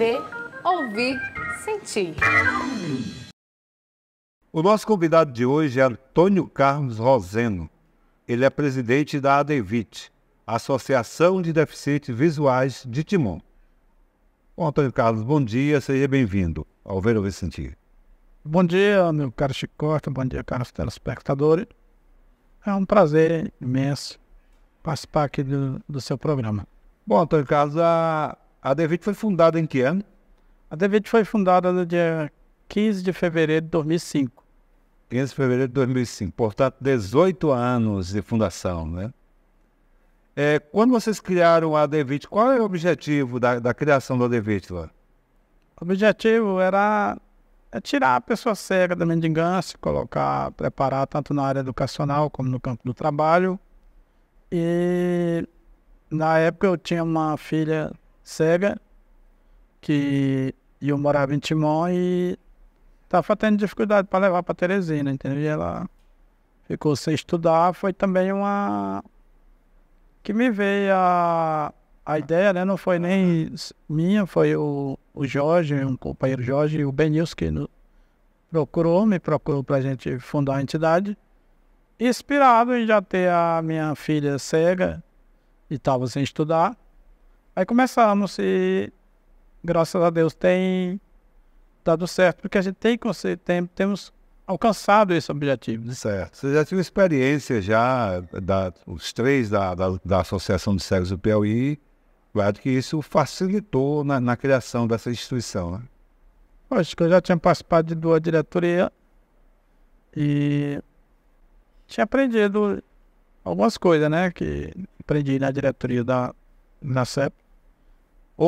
ver, ouvir, sentir. O nosso convidado de hoje é Antônio Carlos Roseno. Ele é presidente da ADEVIT, Associação de Deficientes Visuais de Timon. Bom, Antônio Carlos, bom dia, seja bem-vindo ao Ver Ouvir Sentir. Bom dia, meu caro Chicote, bom dia, caros telespectadores. É um prazer imenso participar aqui do, do seu programa. Bom, Antônio Carlos, a a Devit foi fundada em que ano? A Devit foi fundada no dia 15 de fevereiro de 2005. 15 de fevereiro de 2005, portanto, 18 anos de fundação, né? É, quando vocês criaram a Devit, qual é o objetivo da, da criação da Devit lá? O objetivo era é tirar a pessoa cega da mendigância, colocar, preparar tanto na área educacional como no campo do trabalho. E na época eu tinha uma filha cega, que eu morava em Timon e estava tendo dificuldade para levar para Teresina, entendeu? E ela ficou sem estudar, foi também uma que me veio a, a ideia, né? Não foi nem minha, foi o, o Jorge, um companheiro Jorge, o Benilson que no, procurou, me procurou para a gente fundar a entidade. Inspirado em já ter a minha filha cega e estava sem estudar, Aí começamos e, graças a Deus, tem dado certo, porque a gente tem, tem temos alcançado esse objetivo. Né? Certo. Você já tinha experiência já, da, os três da, da, da Associação de Cegos do Piauí, claro que isso facilitou na, na criação dessa instituição, né? Acho que eu já tinha participado de duas diretorias e tinha aprendido algumas coisas, né? Que aprendi na diretoria da da CEP. O,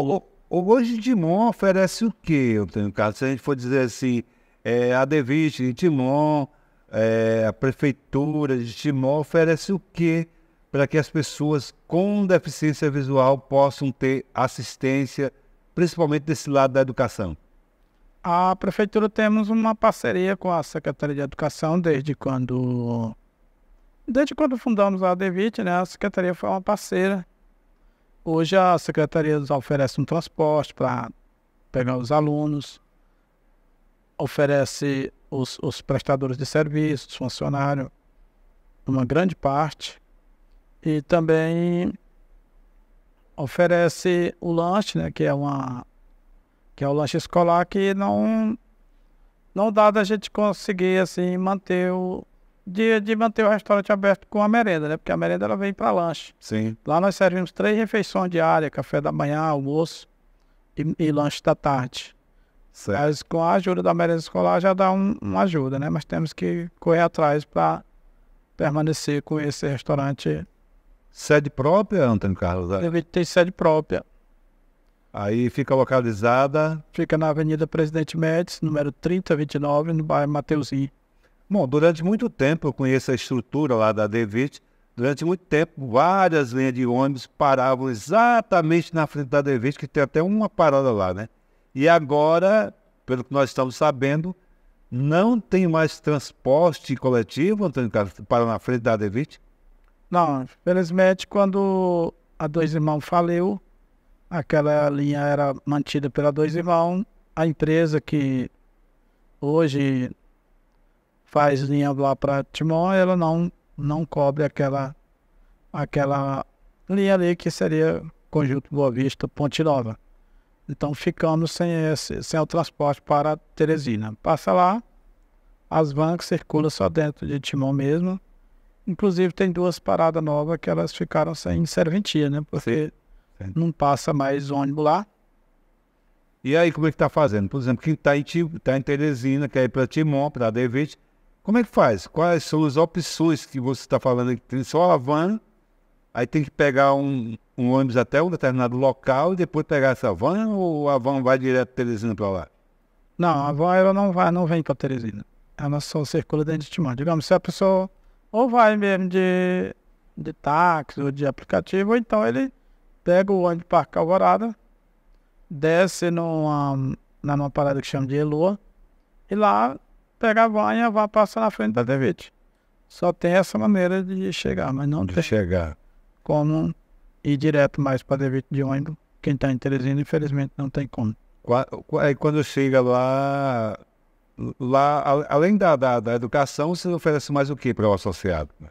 o, hoje Timon oferece o quê, Antônio Carlos? Se a gente for dizer assim, é, a Deviste de Timon, é, a prefeitura de Timon oferece o quê para que as pessoas com deficiência visual possam ter assistência, principalmente desse lado da educação? A prefeitura temos uma parceria com a Secretaria de Educação desde quando desde quando fundamos a Devite, né? A secretaria foi uma parceira Hoje a secretaria nos oferece um transporte para pegar os alunos, oferece os, os prestadores de serviços, funcionários, uma grande parte, e também oferece o lanche, né, que é uma que é o lanche escolar que não não dá da gente conseguir assim manter o, de, de manter o restaurante aberto com a merenda, né? Porque a merenda ela vem para lanche. Sim. Lá nós servimos três refeições diárias: café da manhã, almoço e, e lanche da tarde. Certo. Mas com a ajuda da merenda escolar já dá um, uma ajuda, né? Mas temos que correr atrás para permanecer com esse restaurante. Sede própria, Antônio Carlos? Deve ter sede própria. Aí fica localizada? Fica na Avenida Presidente Médici, número 3029, no bairro Mateuzinho. Bom, durante muito tempo eu conheço a estrutura lá da Devit. Durante muito tempo, várias linhas de ônibus paravam exatamente na frente da Devit, que tem até uma parada lá, né? E agora, pelo que nós estamos sabendo, não tem mais transporte coletivo, Antônio Carlos, para na frente da Devit? Não, felizmente, quando a Dois Irmãos faliu, aquela linha era mantida pela Dois Irmãos, a empresa que hoje faz linha lá para Timor, ela não, não cobre aquela, aquela linha ali que seria conjunto Boa Vista Ponte Nova. Então ficamos sem, esse, sem o transporte para Teresina. Passa lá, as vans circulam só dentro de Timor mesmo. Inclusive tem duas paradas novas que elas ficaram sem serventia, né? Porque Sim. Sim. não passa mais ônibus lá. E aí como é que está fazendo? Por exemplo, quem está em, tá em Teresina, quer ir para Timor, para Devite, como é que faz? Quais são as opções que você está falando que Tem só a van, aí tem que pegar um, um ônibus até um determinado local e depois pegar essa van ou a van vai direto de Teresina para lá? Não, a van ela não vai, não vem para Teresina. Ela só circula dentro de Timão. Digamos, se a pessoa ou vai mesmo de, de táxi ou de aplicativo, ou então ele pega o ônibus para Alvorada, desce numa, numa parada que chama de Eloa, e lá pegar a banha, vá passar na frente da Devit. Só tem essa maneira de chegar, mas não de tem chegar. como ir direto mais para a de ônibus. Quem está em Teresina, infelizmente, não tem como. Aí quando chega lá, lá além da, da, da educação, você oferece mais o que para o associado? Né?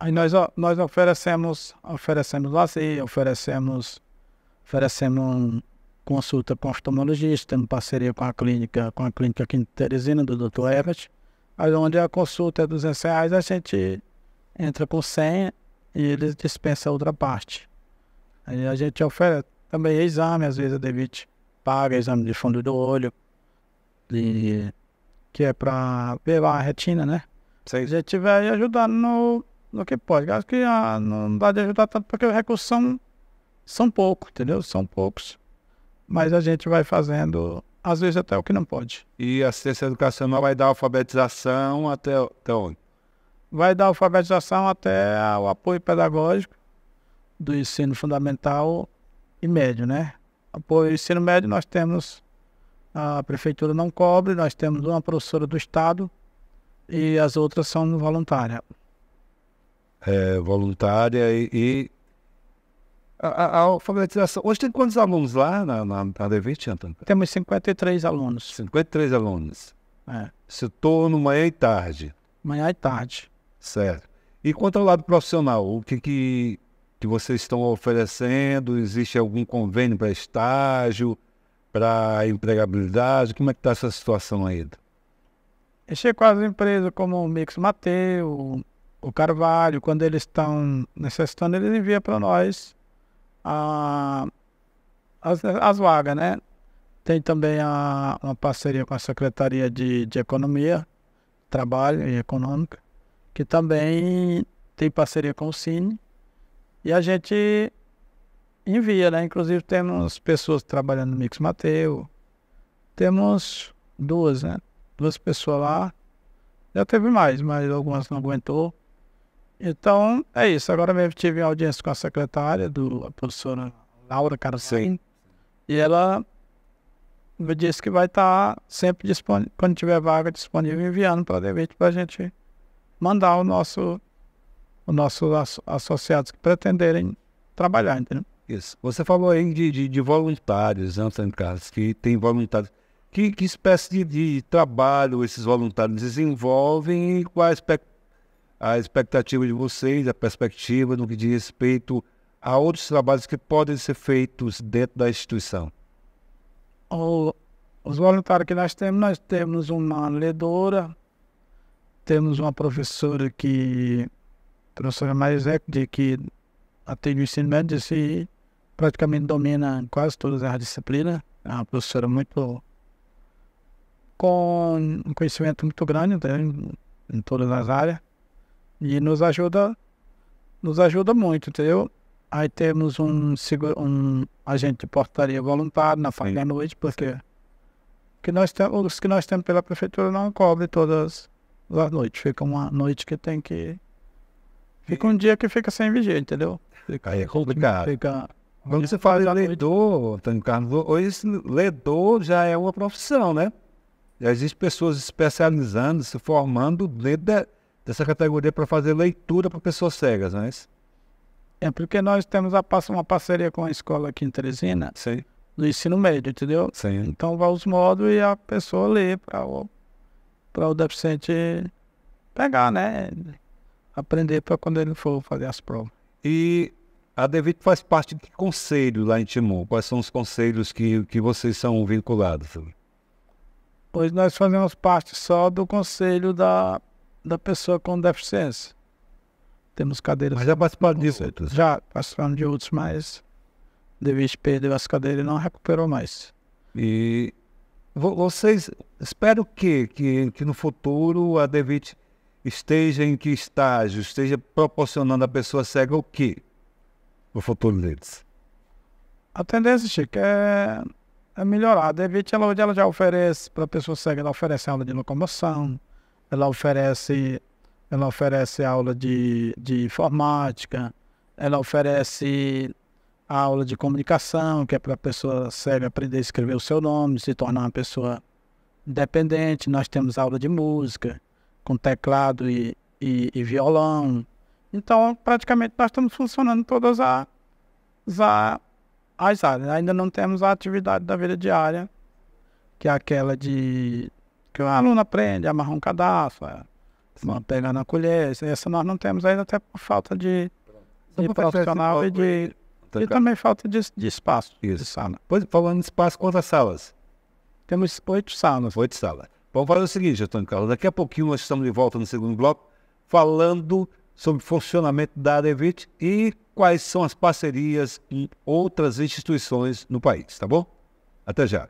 Aí nós, nós oferecemos, oferecemos lazer, oferecemos, oferecemos consulta com oftalmologista, em parceria com a clínica, com a clínica aqui em Teresina, do Dr. Herbert, aí onde a consulta é 200 reais, a gente entra com 100 e eles dispensam outra parte. Aí a gente oferece também exame, às vezes a Devit paga exame de fundo do olho, de, que é para ver a retina, né? Se A gente vai ajudando no, no que pode. Acho que ah, não dá de ajudar tanto porque os recursos são, são poucos, entendeu? São poucos mas a gente vai fazendo, às vezes, até o que não pode. E a assistência educacional vai dar alfabetização até, até onde? Vai dar alfabetização até o apoio pedagógico do ensino fundamental e médio, né? Apoio ensino médio nós temos, a prefeitura não cobre, nós temos uma professora do Estado e as outras são voluntárias. É, voluntária e, e a, a, alfabetização. Hoje tem quantos alunos lá na, na, na D20, Antônio? Temos 53 alunos. 53 alunos. É. Se torno manhã e tarde. Manhã e tarde. Certo. E quanto ao lado profissional, o que, que, que vocês estão oferecendo? Existe algum convênio para estágio, para empregabilidade? Como é que está essa situação aí? Enchei com é as empresas como o Mix Mateu, o Carvalho, quando eles estão necessitando, eles enviam para nós a, as, as vagas, né? Tem também a, uma parceria com a Secretaria de, de Economia, Trabalho e Econômica, que também tem parceria com o Cine. E a gente envia, né? Inclusive temos pessoas trabalhando no Mix Mateu. Temos duas, né? Duas pessoas lá. Já teve mais, mas algumas não aguentou. Então, é isso. Agora mesmo tive audiência com a secretária, do, a professora Laura Caracim. E ela me disse que vai estar tá sempre disponível, quando tiver vaga disponível, enviando para a DVIT para a gente mandar o nosso, os nossos associados que pretenderem trabalhar, entendeu? Isso. Você falou aí de, de, de voluntários, né, Antônio Carlos, que tem voluntários. Que, que espécie de, de trabalho esses voluntários desenvolvem e qual a expectativa? a expectativa de vocês, a perspectiva no que diz respeito a outros trabalhos que podem ser feitos dentro da instituição? os voluntários que nós temos, nós temos uma ledora, temos uma professora que, professora Marisek, é que atende o ensino médio e praticamente domina quase todas as disciplinas. É uma professora muito com um conhecimento muito grande né, em todas as áreas. E nos ajuda, nos ajuda muito, entendeu? Aí temos um, uhum. um agente de portaria voluntário na faixa da noite, porque que nós temos os que nós temos pela prefeitura não cobre todas as noites. Fica uma noite que tem que. Fica um dia que fica sem vigia, entendeu? Fica, Aí é complicado. Fica, quando você fala de ledor, Antônio Carlos, hoje ledor já é uma profissão, né? Já existem pessoas especializando, se formando, leda, dessa categoria para fazer leitura para pessoas cegas, não é isso? É, porque nós temos a, uma parceria com a escola aqui em Teresina, Sim. do ensino médio, entendeu? Sim. Então vai os modos e a pessoa lê para o, o deficiente pegar, né? Aprender para quando ele for fazer as provas. E a Devit faz parte de que conselho lá em Timor? Quais são os conselhos que, que vocês são vinculados? Pois nós fazemos parte só do conselho da da pessoa com deficiência. Temos cadeiras. Mas já participaram disso? Já participaram de outros, mas devido perdeu as cadeiras e não recuperou mais. E vocês espero que, que, que no futuro a Devit esteja em que estágio, esteja proporcionando à pessoa cega o que no futuro deles? A tendência, Chico, é, é melhorar. A Devit, ela, ela já oferece para a pessoa cega, ela oferece aula de locomoção, ela oferece, ela oferece aula de, de informática, ela oferece aula de comunicação, que é para a pessoa cega aprender a escrever o seu nome, se tornar uma pessoa independente. Nós temos aula de música, com teclado e, e, e violão. Então, praticamente, nós estamos funcionando todas as, as áreas. Ainda não temos a atividade da vida diária, que é aquela de que o aluno aprende a amarrar um cadastro, é, a pegar na colher. Isso nós não temos ainda até por falta de, de profissional e de... Então, e também falta de, de espaço, Isso. de sala. Pois, falando de espaço, quantas salas? Temos oito salas. Oito salas. Vamos fazer o seguinte, Antônio Carlos. Daqui a pouquinho nós estamos de volta no segundo bloco, falando sobre o funcionamento da Arevit e quais são as parcerias em outras instituições no país, tá bom? Até já.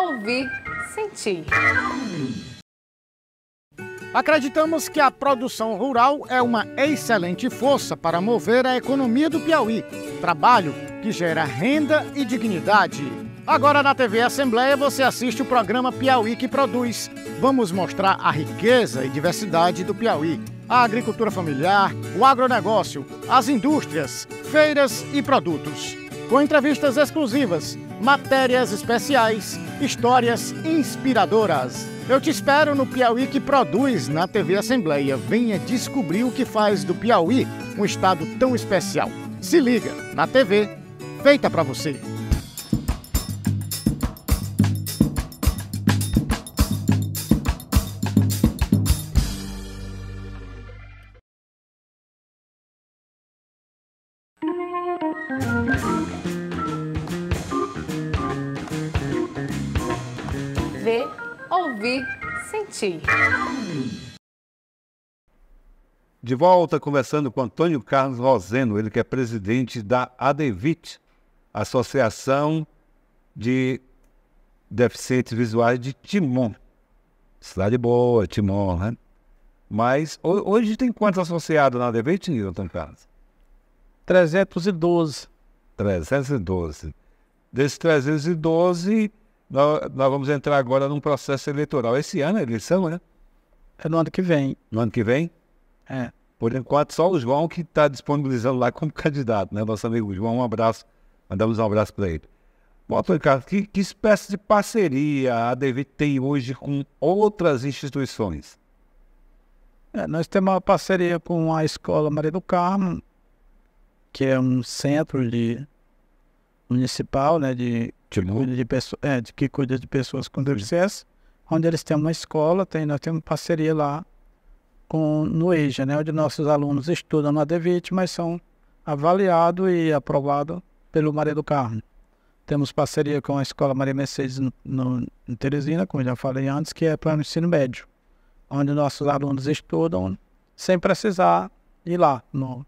ouvir, sentir. Acreditamos que a produção rural é uma excelente força para mover a economia do Piauí. Trabalho que gera renda e dignidade. Agora na TV Assembleia você assiste o programa Piauí que produz. Vamos mostrar a riqueza e diversidade do Piauí. A agricultura familiar, o agronegócio, as indústrias, feiras e produtos. Com entrevistas exclusivas matérias especiais, histórias inspiradoras. Eu te espero no Piauí que produz na TV Assembleia. Venha descobrir o que faz do Piauí um estado tão especial. Se liga na TV, feita para você. ouvir, sentir. De volta, conversando com Antônio Carlos Roseno, ele que é presidente da ADEVIT, Associação de Deficientes Visuais de Timon. Cidade boa, Timon, né? Mas hoje tem quantos associados na ADEVIT, Antônio Carlos? 312. 312. Desses 312, nós, nós vamos entrar agora num processo eleitoral. Esse ano é eleição, né? É no ano que vem. No ano que vem? É. Por enquanto, só o João que está disponibilizando lá como candidato, né? Nosso amigo João, um abraço. Mandamos um abraço para ele. Bom, Ricardo, que, que espécie de parceria a ADV tem hoje com outras instituições? É, nós temos uma parceria com a Escola Maria do Carmo, que é um centro de municipal, né, de, que cuida de, pessoa, é, de que cuida de pessoas com deficiência, onde eles têm uma escola, tem, nós temos parceria lá com no EJA, né, onde nossos alunos estudam no ADVIT, mas são avaliados e aprovados pelo Maria do Carmo. Temos parceria com a Escola Maria Mercedes no, no, em Teresina, como já falei antes, que é para o ensino médio, onde nossos alunos estudam sem precisar ir lá no,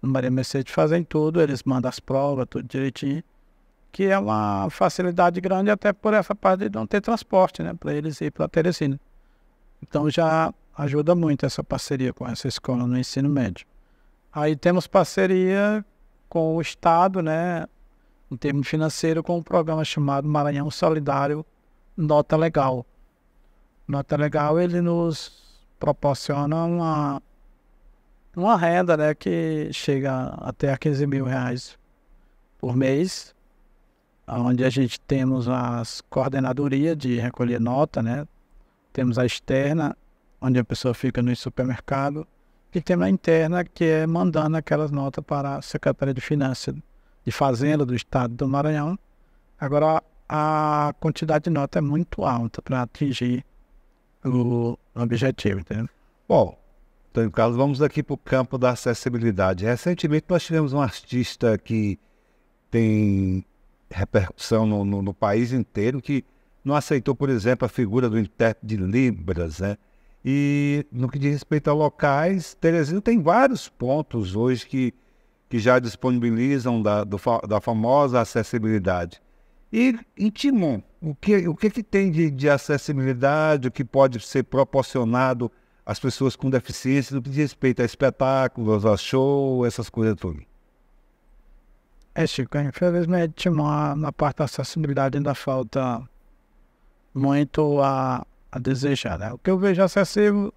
Maria Mercedes fazem tudo, eles mandam as provas, tudo direitinho, que é uma facilidade grande até por essa parte de não ter transporte, né, para eles ir para Teresina. Então já ajuda muito essa parceria com essa escola no ensino médio. Aí temos parceria com o Estado, né, em termos financeiros, com um programa chamado Maranhão Solidário Nota Legal. Nota Legal, ele nos proporciona uma uma renda né, que chega até a 15 mil reais por mês, onde a gente temos as coordenadorias de recolher nota, né? temos a externa, onde a pessoa fica no supermercado, e temos a interna, que é mandando aquelas notas para a Secretaria de Finanças de Fazenda do Estado do Maranhão. Agora, a quantidade de nota é muito alta para atingir o objetivo, entendeu? Bom, Antônio Carlos, vamos aqui para o campo da acessibilidade. Recentemente nós tivemos um artista que tem repercussão no, no, no país inteiro, que não aceitou, por exemplo, a figura do intérprete de Libras, né? E no que diz respeito a locais, Teresina tem vários pontos hoje que, que já disponibilizam da, do, da famosa acessibilidade. E em Timon, o que, o que, que tem de, de acessibilidade, o que pode ser proporcionado as pessoas com deficiência no que diz respeito a espetáculos, a show, essas coisas todas? É, Chico, infelizmente uma, na parte da acessibilidade ainda falta muito a, a desejar. Né? O que eu vejo acessível,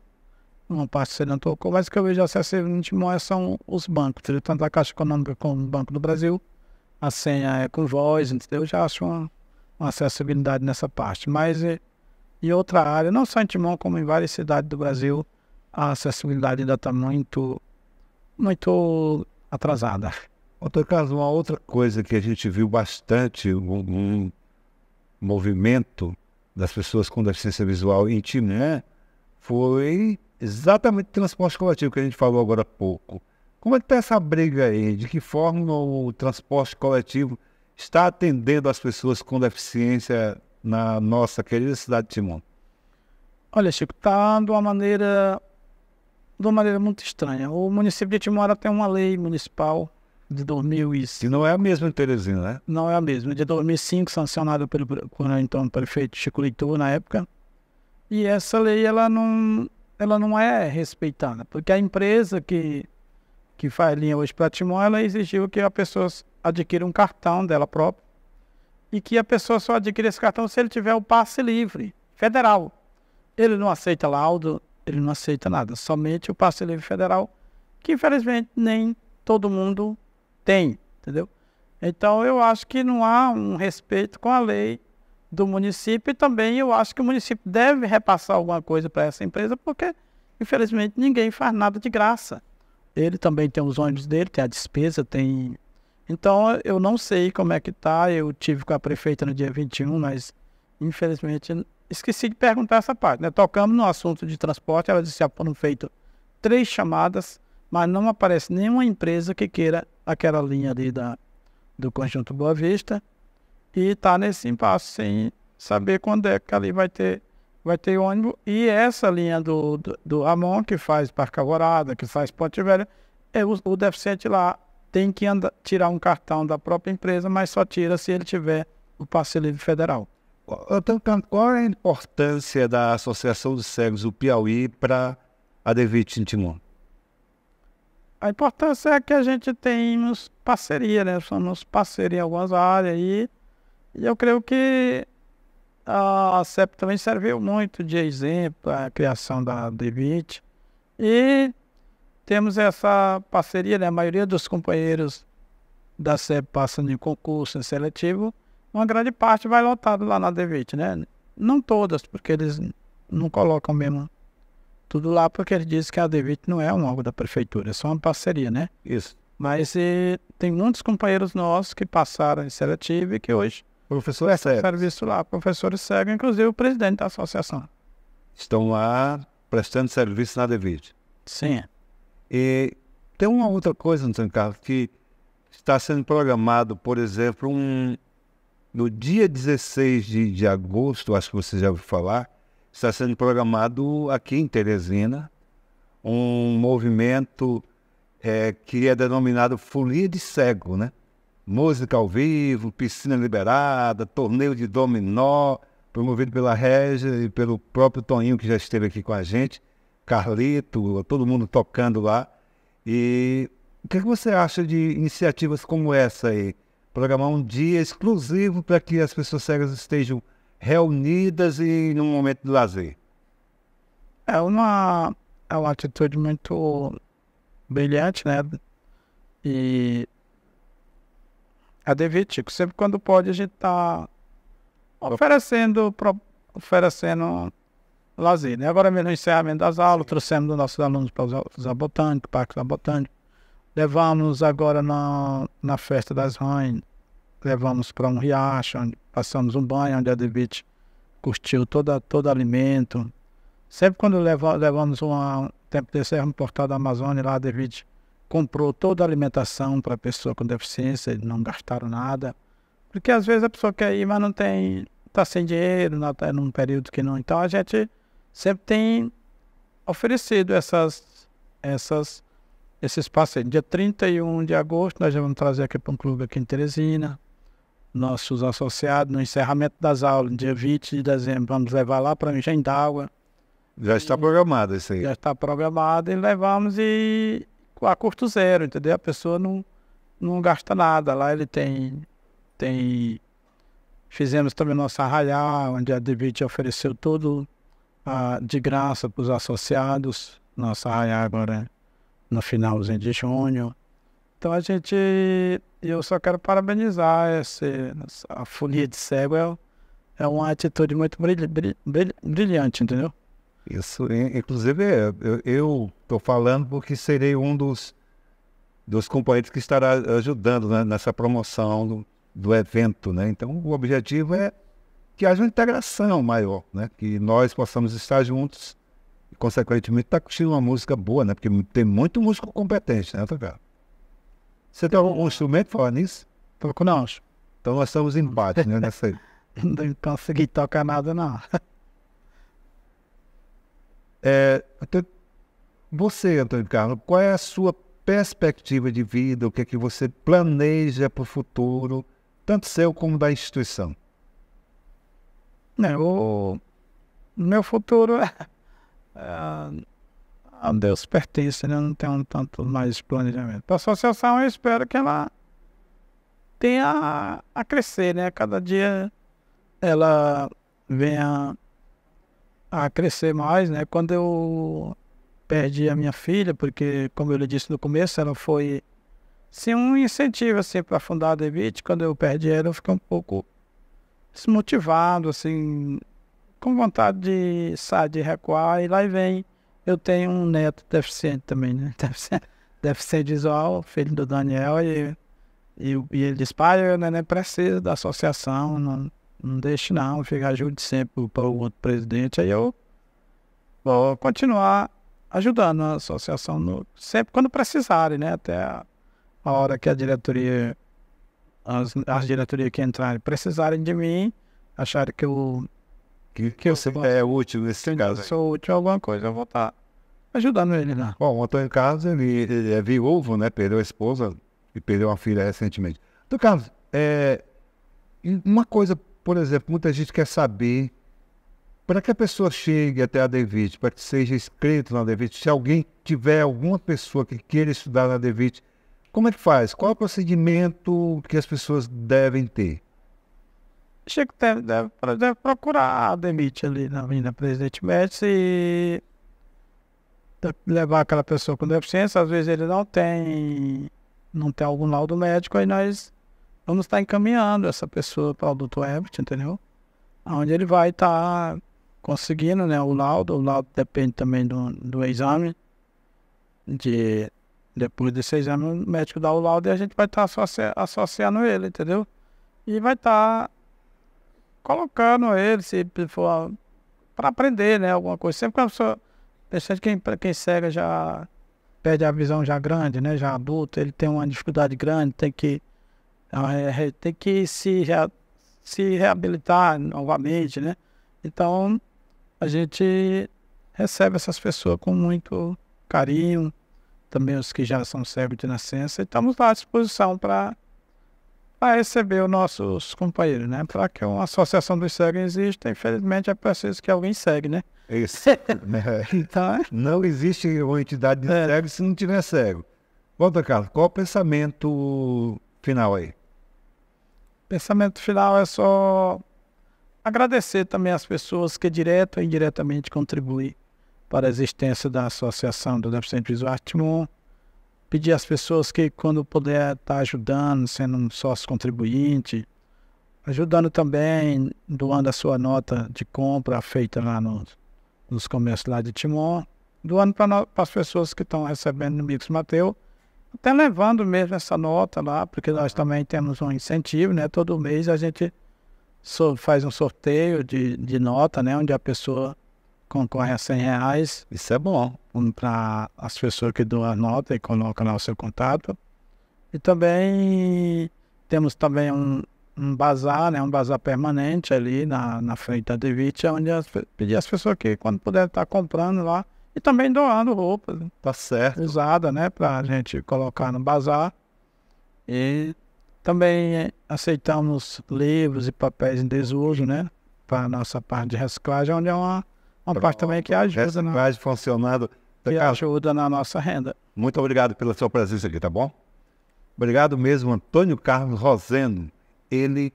uma parte você não tocou, mas o que eu vejo acessível no Timor é são os bancos, tanto a Caixa Econômica como o Banco do Brasil. A senha é com voz, entendeu? Eu já acho uma, uma acessibilidade nessa parte. Mas eh, e outra área, não só em Timon, como em várias cidades do Brasil, a acessibilidade ainda está muito, muito atrasada. Outro caso, uma outra coisa que a gente viu bastante, um, um movimento das pessoas com deficiência visual em Timon, foi exatamente o transporte coletivo que a gente falou agora há pouco. Como é que está essa briga aí? De que forma o transporte coletivo está atendendo as pessoas com deficiência na nossa querida cidade de Timon? Olha, Chico, está de uma maneira de uma maneira muito estranha. O município de Timora tem uma lei municipal de 2005. E não é a mesma em Teresina, né? Não é a mesma. De 2005, sancionada pelo, pelo então prefeito Chico Leitor, na época. E essa lei, ela não, ela não é respeitada, porque a empresa que, que faz linha hoje para Timor, ela exigiu que a pessoa adquira um cartão dela própria e que a pessoa só adquire esse cartão se ele tiver o passe livre, federal. Ele não aceita laudo, ele não aceita nada, somente o passe livre federal, que infelizmente nem todo mundo tem, entendeu? Então eu acho que não há um respeito com a lei do município e também eu acho que o município deve repassar alguma coisa para essa empresa, porque infelizmente ninguém faz nada de graça. Ele também tem os ônibus dele, tem a despesa, tem então, eu não sei como é que tá. Eu tive com a prefeita no dia 21, mas infelizmente esqueci de perguntar essa parte. Né? Tocamos no assunto de transporte, ela disse que foram feitas três chamadas, mas não aparece nenhuma empresa que queira aquela linha ali da, do Conjunto Boa Vista. E está nesse impasse, sem saber quando é que ali vai ter, vai ter ônibus. E essa linha do, do, do Ramon, que faz Parque Alvorada, que faz Ponte Velha, é o, o deficiente lá tem que andar, tirar um cartão da própria empresa, mas só tira se ele tiver o passe livre federal. Qual é a importância da Associação dos Cegos do Piauí para a Devit em Timon? A importância é que a gente temos parceria, né? Somos parceria em algumas áreas e, e eu creio que a CEP também serviu muito de exemplo a criação da Devit. E temos essa parceria, né? A maioria dos companheiros da SEB passando em concurso, em seletivo, uma grande parte vai lotado lá na DVIT, né? Não todas, porque eles não colocam mesmo tudo lá, porque eles dizem que a DVIT não é um órgão da prefeitura, é só uma parceria, né? Isso. Mas e, tem muitos companheiros nossos que passaram em seletivo e que hoje... Professores cegos. É serviço lá, professores cegos, inclusive o presidente da associação. Estão lá prestando serviço na DVIT. Sim. E tem uma outra coisa, Antônio Carlos, que está sendo programado, por exemplo, um, no dia 16 de, de agosto, acho que você já ouviu falar, está sendo programado aqui em Teresina um movimento é, que é denominado Folia de Cego, né? Música ao vivo, piscina liberada, torneio de dominó, promovido pela Regia e pelo próprio Toninho, que já esteve aqui com a gente. Carlito, todo mundo tocando lá. E o que, é que você acha de iniciativas como essa aí? Programar um dia exclusivo para que as pessoas cegas estejam reunidas e num momento de lazer. É uma, é uma atitude muito brilhante, né? E é devido, Sempre quando pode, a gente está oferecendo, pro, oferecendo lazer. Né? Agora mesmo no encerramento das aulas, trouxemos os nossos alunos para usar botânico, parque da botânica. Levamos agora na, na festa das mães, levamos para um riacho, onde passamos um banho, onde a Debit curtiu toda, todo alimento. Sempre quando leva, levamos uma, um tempo desse, no Portal da Amazônia, lá a Debit comprou toda a alimentação para a pessoa com deficiência, não gastaram nada. Porque às vezes a pessoa quer ir, mas não tem, está sem dinheiro, está num período que não. Então a gente sempre tem oferecido essas, essas, esses passeios. Dia 31 de agosto, nós vamos trazer aqui para um clube aqui em Teresina, nossos associados, no encerramento das aulas, dia 20 de dezembro, vamos levar lá para a d'Água. Já está programado isso aí. Já está programado e levamos e a custo zero, entendeu? A pessoa não, não gasta nada. Lá ele tem. tem Fizemos também nosso arraial, onde a Devite ofereceu todo ah, de graça para os associados. Nossa raia agora no finalzinho de junho. Então a gente, eu só quero parabenizar esse, a folia de cego é, é uma atitude muito brilh, brilh, brilhante, entendeu? Isso, inclusive eu estou falando porque serei um dos, dos companheiros que estará ajudando né, nessa promoção do, do evento, né? Então o objetivo é que haja uma integração maior, né? que nós possamos estar juntos e, consequentemente, estar tá curtindo uma música boa, né? porque tem muito músico competente, né, Tocar. Você tem algum ah. instrumento falando nisso? Toco não. Então nós estamos em bate, né? Nessa... não consegui tocar nada, não. É, Até você, Antônio Carlos, qual é a sua perspectiva de vida? O que é que você planeja para o futuro, tanto seu como da instituição? Não, né, o meu futuro é, é, a Deus pertence, né? Eu não tenho um tanto mais planejamento. Para a associação, eu espero que ela tenha a, crescer, né? Cada dia ela venha a crescer mais, né? Quando eu perdi a minha filha, porque como eu lhe disse no começo, ela foi sim um incentivo assim para fundar a Devite. Quando eu perdi ela, eu fiquei um pouco desmotivado, assim, com vontade de sair, de recuar, e lá vem. Eu tenho um neto deficiente também, né? Deficiente, deficiente visual, filho do Daniel, e, e, e ele diz pai, o neném né, precisa da associação, não, não deixe não, fica ajude sempre para o outro presidente. Aí eu vou continuar ajudando a associação no, sempre quando precisarem, né? Até a, a hora que a diretoria as, as diretorias que entrarem precisarem de mim, acharem que eu. Que, que você eu, é útil nesse caso. sou útil em alguma coisa, eu vou estar tá ajudando ele lá. Bom, o Antônio Carlos ele, ele é viúvo, né? Perdeu a esposa e perdeu uma filha recentemente. Então, Carlos, é, uma coisa, por exemplo, muita gente quer saber para que a pessoa chegue até a DeVit, para que seja inscrito na DeVit, se alguém tiver alguma pessoa que queira estudar na DeVit, como é que faz? Qual é o procedimento que as pessoas devem ter? Achei que deve, deve, deve procurar a DEMIT ali na Avenida Presidente Médici e levar aquela pessoa com deficiência. Às vezes ele não tem, não tem algum laudo médico, aí nós vamos estar encaminhando essa pessoa para o Dr. Everett, entendeu? Onde ele vai estar tá conseguindo né, o laudo. O laudo depende também do, do exame de depois de seis anos, o médico dá o laudo e a gente vai estar tá associando ele, entendeu? E vai estar tá colocando ele, se for para aprender, né? Alguma coisa. Sempre que a pessoa. Pensando quem, quem cega já perde a visão já grande, né? Já adulto, ele tem uma dificuldade grande, tem que, ah, é, tem que se, se reabilitar novamente, né? Então, a gente recebe essas pessoas com muito carinho, também os que já são cegos de nascença, e estamos lá à disposição para receber os nossos companheiros, né? Para que uma associação dos cegos exista, infelizmente é preciso que alguém segue, né? Isso. É. então, é. Não existe uma entidade de é. cego se não tiver cego. Volta, Carlos, qual o pensamento final aí? Pensamento final é só agradecer também as pessoas que direto ou indiretamente contribuem para a existência da Associação do Deficiente Visual Timon. Pedir às pessoas que, quando puder, estar tá ajudando, sendo um sócio contribuinte, ajudando também, doando a sua nota de compra feita lá no, nos comércios lá de Timon, doando para as pessoas que estão recebendo no Mix Mateu, até levando mesmo essa nota lá, porque nós também temos um incentivo, né? Todo mês a gente so, faz um sorteio de, de nota, né? Onde a pessoa concorre a 100 reais. Isso é bom um, para as pessoas que doam a nota e colocam lá o seu contato. E também temos também um, um bazar, né, um bazar permanente ali na, na frente da Divite, onde as, pedir as pessoas que quando puder estar tá comprando lá e também doando roupa. Né? Tá certo. Usada, né, para a gente colocar no bazar. E também eh, aceitamos livros e papéis em desuso, né, para nossa parte de reciclagem, onde é uma uma tá parte também que ajuda, né? Mais funcionando. Que tá, ajuda na nossa renda. Muito obrigado pela sua presença aqui, tá bom? Obrigado mesmo, Antônio Carlos Roseno. Ele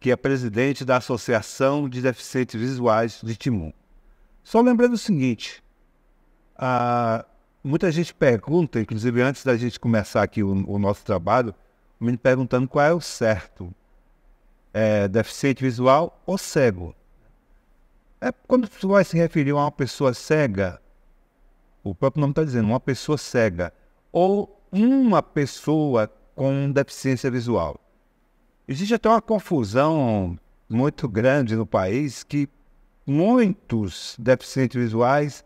que é presidente da Associação de Deficientes Visuais de Timon. Só lembrando o seguinte, a, muita gente pergunta, inclusive antes da gente começar aqui o, o nosso trabalho, me perguntando qual é o certo, é, deficiente visual ou cego. É quando você vai se referir a uma pessoa cega, o próprio nome está dizendo, uma pessoa cega, ou uma pessoa com deficiência visual. Existe até uma confusão muito grande no país que muitos deficientes visuais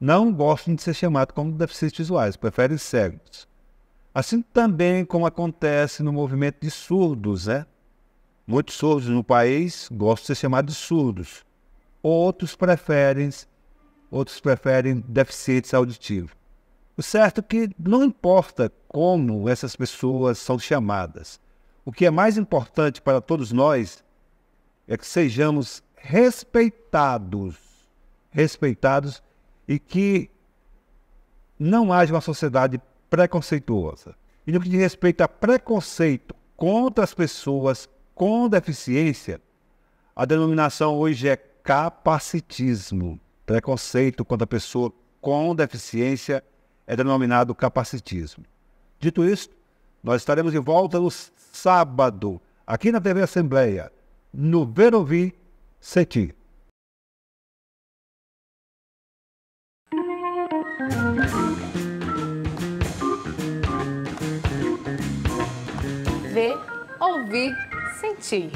não gostam de ser chamados como deficientes visuais, preferem cegos. Assim também como acontece no movimento de surdos, né? Muitos surdos no país gostam de ser chamados de surdos outros preferem, outros preferem deficientes auditivos. O certo é que não importa como essas pessoas são chamadas. O que é mais importante para todos nós é que sejamos respeitados, respeitados e que não haja uma sociedade preconceituosa. E no que diz respeito a preconceito contra as pessoas com deficiência, a denominação hoje é capacitismo. Preconceito quando a pessoa com deficiência é denominado capacitismo. Dito isso, nós estaremos de volta no sábado, aqui na TV Assembleia, no Ver Ouvir Sentir. Ver, ouvir, sentir.